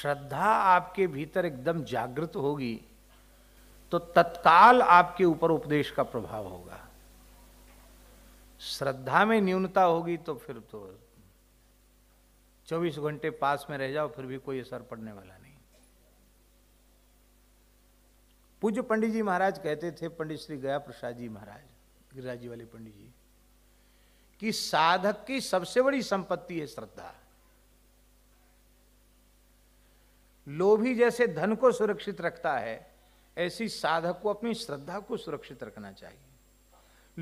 श्रद्धा आपके भीतर एकदम जागृत होगी तो तत्काल आपके ऊपर उपदेश का प्रभाव होगा श्रद्धा में न्यूनता होगी तो फिर तो 24 घंटे पास में रह जाओ फिर भी कोई असर पड़ने वाला नहीं पूज्य पंडित जी महाराज कहते थे पंडित श्री गया प्रसाद जी महाराज गिरिराजी वाले पंडित जी कि साधक की सबसे बड़ी संपत्ति है श्रद्धा लोभी जैसे धन को सुरक्षित रखता है ऐसी साधक को अपनी श्रद्धा को सुरक्षित रखना चाहिए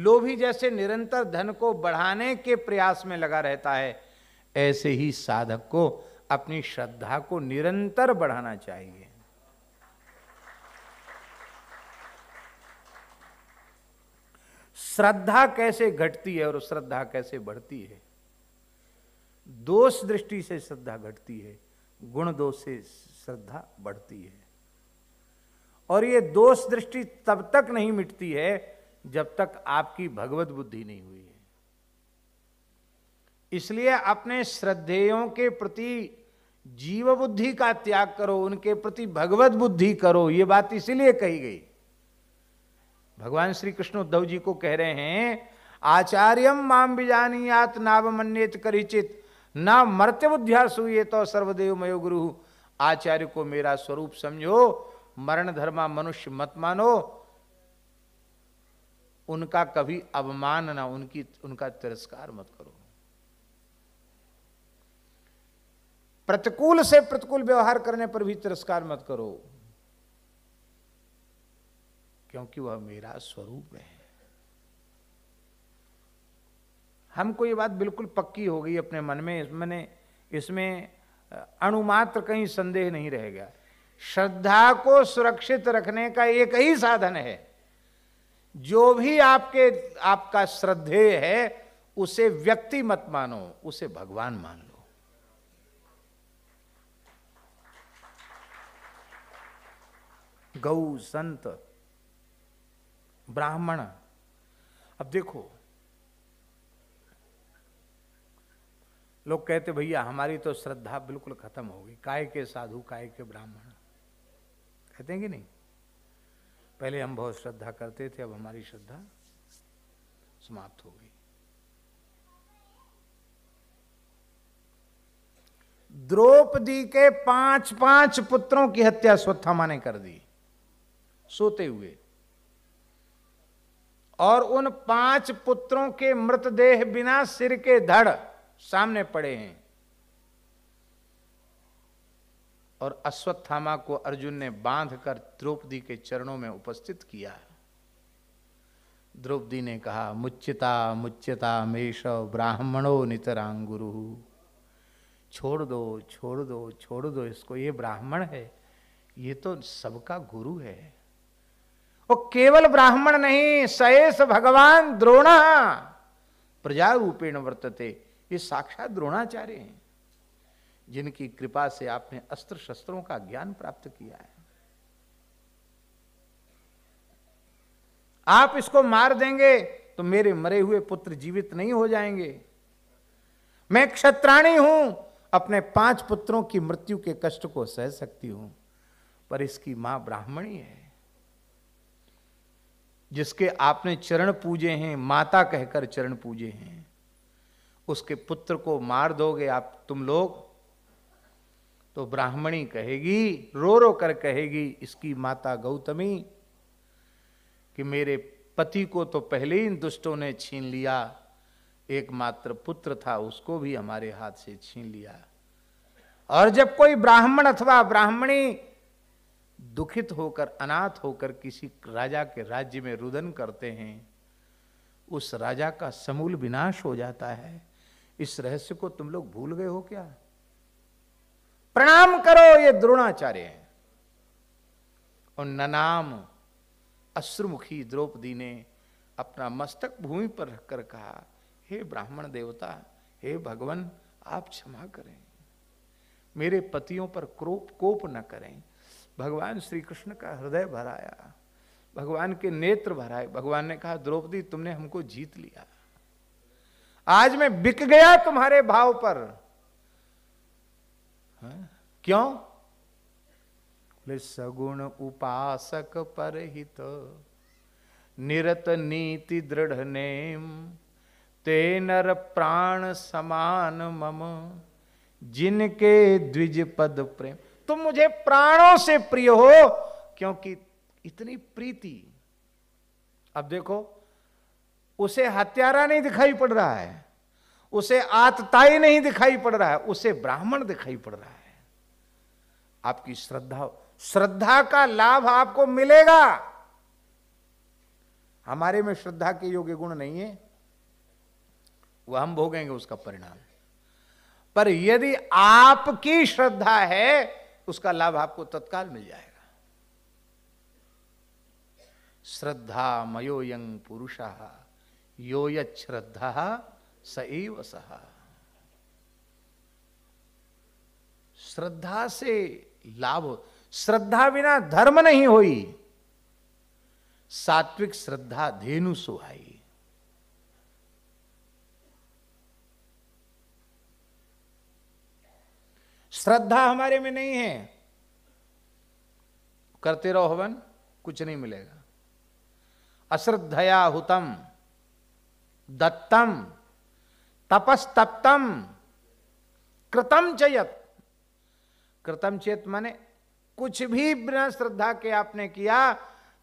लोभी जैसे निरंतर धन को बढ़ाने के प्रयास में लगा रहता है ऐसे ही साधक को अपनी श्रद्धा को निरंतर बढ़ाना चाहिए श्रद्धा कैसे घटती है और श्रद्धा कैसे बढ़ती है दोष दृष्टि से श्रद्धा घटती है गुण दोष से श्रद्धा बढ़ती है और ये दोष दृष्टि तब तक नहीं मिटती है जब तक आपकी भगवत बुद्धि नहीं हुई है इसलिए अपने श्रद्धेयों के प्रति जीव बुद्धि का त्याग करो उनके प्रति भगवत बुद्धि करो ये बात इसीलिए कही गई भगवान श्री कृष्ण उद्धव जी को कह रहे हैं आचार्यम माम आत नाव मन्यत करिचित ना मर्त्य बुद्धिया तो सर्वदेव मयो गुरु आचार्य को मेरा स्वरूप समझो मरण धर्मा मनुष्य मत मानो उनका कभी अवमान ना उनकी उनका तिरस्कार मत करो प्रतिकूल से प्रतिकूल व्यवहार करने पर भी तिरस्कार मत करो क्योंकि वह मेरा स्वरूप है हमको ये बात बिल्कुल पक्की हो गई अपने मन में इसमें इसमें अणुमात्र कहीं संदेह नहीं रह गया श्रद्धा को सुरक्षित रखने का एक ही साधन है जो भी आपके आपका श्रद्धेय है उसे व्यक्ति मत मानो उसे भगवान मान लो गौ संत ब्राह्मण अब देखो लोग कहते भैया हमारी तो श्रद्धा बिल्कुल खत्म हो गई काय के साधु काय के ब्राह्मण कहते हैं कि नहीं पहले हम बहुत श्रद्धा करते थे अब हमारी श्रद्धा समाप्त हो गई द्रौपदी के पांच पांच पुत्रों की हत्या स्वत्था ने कर दी सोते हुए और उन पांच पुत्रों के मृतदेह बिना सिर के धड़ सामने पड़े हैं और अश्वत्थामा को अर्जुन ने बांधकर द्रौपदी के चरणों में उपस्थित किया द्रौपदी ने कहा मुच्चिता मुच्चिता मेष ब्राह्मणो नितरांग गुरु छोड़ दो छोड़ दो छोड़ दो इसको ये ब्राह्मण है ये तो सबका गुरु है वो केवल ब्राह्मण नहीं सहेष भगवान द्रोणा प्रजा रूपेण वर्तते ये साक्षात द्रोणाचार्य हैं जिनकी कृपा से आपने अस्त्र शस्त्रों का ज्ञान प्राप्त किया है आप इसको मार देंगे तो मेरे मरे हुए पुत्र जीवित नहीं हो जाएंगे मैं क्षत्राणी हूं अपने पांच पुत्रों की मृत्यु के कष्ट को सह सकती हूं पर इसकी मां ब्राह्मणी है जिसके आपने चरण पूजे हैं माता कहकर चरण पूजे हैं उसके पुत्र को मार दोगे आप तुम लोग तो ब्राह्मणी कहेगी रो रो कर कहेगी इसकी माता गौतमी कि मेरे पति को तो पहले ही इन दुष्टों ने छीन लिया एकमात्र पुत्र था उसको भी हमारे हाथ से छीन लिया और जब कोई ब्राह्मण अथवा ब्राह्मणी दुखित होकर अनाथ होकर किसी राजा के राज्य में रुदन करते हैं उस राजा का समूल विनाश हो जाता है इस रहस्य को तुम लोग भूल गए हो क्या प्रणाम करो ये द्रोणाचार्य हैं और ननाम अश्रुमुखी द्रौपदी ने अपना मस्तक भूमि पर रखकर कहा हे ब्राह्मण देवता हे भगवान आप क्षमा करें मेरे पतियों पर क्रोप कोप न करें भगवान श्री कृष्ण का हृदय भराया भगवान के नेत्र भराए भगवान ने कहा द्रौपदी तुमने हमको जीत लिया आज मैं बिक गया तुम्हारे भाव पर है? हाँ? क्यों बोले सगुण उपासक पर हित तो, निरत नीति दृढ़ नेम ते नर प्राण समान मम जिनके द्विज पद प्रेम तुम मुझे प्राणों से प्रिय हो क्योंकि इतनी प्रीति अब देखो उसे हत्यारा नहीं दिखाई पड़ रहा है उसे आतताई नहीं दिखाई पड़ रहा है उसे ब्राह्मण दिखाई पड़ रहा है आपकी श्रद्धा श्रद्धा का लाभ आपको मिलेगा हमारे में श्रद्धा के योग्य गुण नहीं है वह हम भोगेंगे उसका परिणाम पर यदि आपकी श्रद्धा है उसका लाभ आपको तत्काल मिल जाएगा श्रद्धा मयोयंग पुरुषा यो यद्धा एव सहा श्रद्धा से लाभ श्रद्धा बिना धर्म नहीं होई सात्विक श्रद्धा धेनु सुहाई श्रद्धा हमारे में नहीं है करते रहो हवन कुछ नहीं मिलेगा अश्रद्धया हुतम दत्तम तपस्तप्तम कृतम चयत कृतम चेत माने कुछ भी बिना श्रद्धा के आपने किया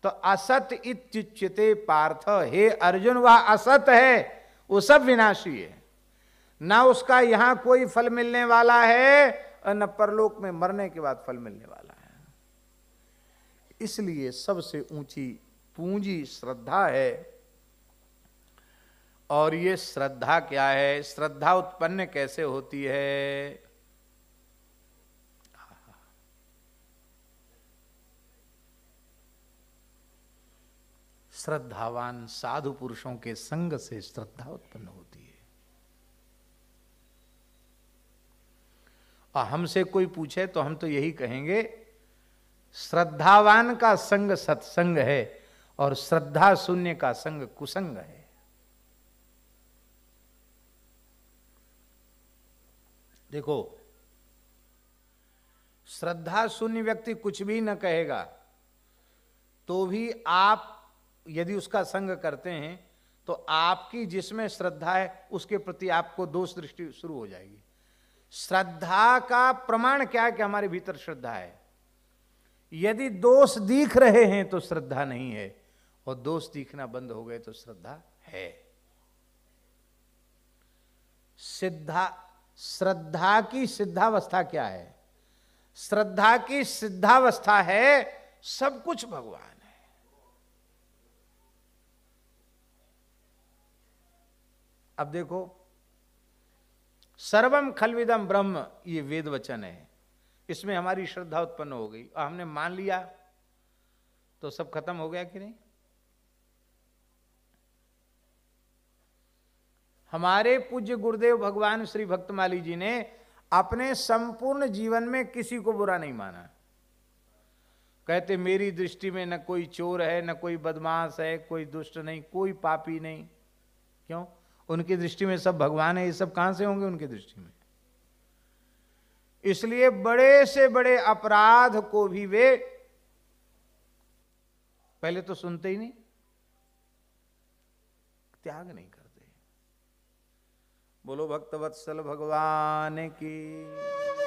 तो असत इत्युच्यते पार्थ हे अर्जुन वह असत है वो सब विनाशी है ना उसका यहां कोई फल मिलने वाला है और न परलोक में मरने के बाद फल मिलने वाला है इसलिए सबसे ऊंची पूंजी श्रद्धा है और ये श्रद्धा क्या है श्रद्धा उत्पन्न कैसे होती है श्रद्धावान साधु पुरुषों के संग से श्रद्धा उत्पन्न होती है और हमसे कोई पूछे तो हम तो यही कहेंगे श्रद्धावान का संग सत्संग है और श्रद्धा शून्य का संग कुसंग है देखो श्रद्धा शून्य व्यक्ति कुछ भी न कहेगा तो भी आप यदि उसका संग करते हैं तो आपकी जिसमें श्रद्धा है उसके प्रति आपको दोष दृष्टि शुरू हो जाएगी श्रद्धा का प्रमाण क्या है कि हमारे भीतर श्रद्धा है यदि दोष दिख रहे हैं तो श्रद्धा नहीं है और दोष दिखना बंद हो गए तो श्रद्धा है सिद्धा श्रद्धा की सिद्धावस्था क्या है श्रद्धा की सिद्धावस्था है सब कुछ भगवान है अब देखो सर्वम खलविदम ब्रह्म ये वेद वचन है इसमें हमारी श्रद्धा उत्पन्न हो गई और हमने मान लिया तो सब खत्म हो गया कि नहीं हमारे पूज्य गुरुदेव भगवान श्री भक्तमाली जी ने अपने संपूर्ण जीवन में किसी को बुरा नहीं माना कहते मेरी दृष्टि में न कोई चोर है न कोई बदमाश है कोई दुष्ट नहीं कोई पापी नहीं क्यों उनकी दृष्टि में सब भगवान है ये सब कहां से होंगे उनकी दृष्टि में इसलिए बड़े से बड़े अपराध को भी वे पहले तो सुनते ही नहीं त्याग नहीं बोलो भक्तवत्सल भगवान की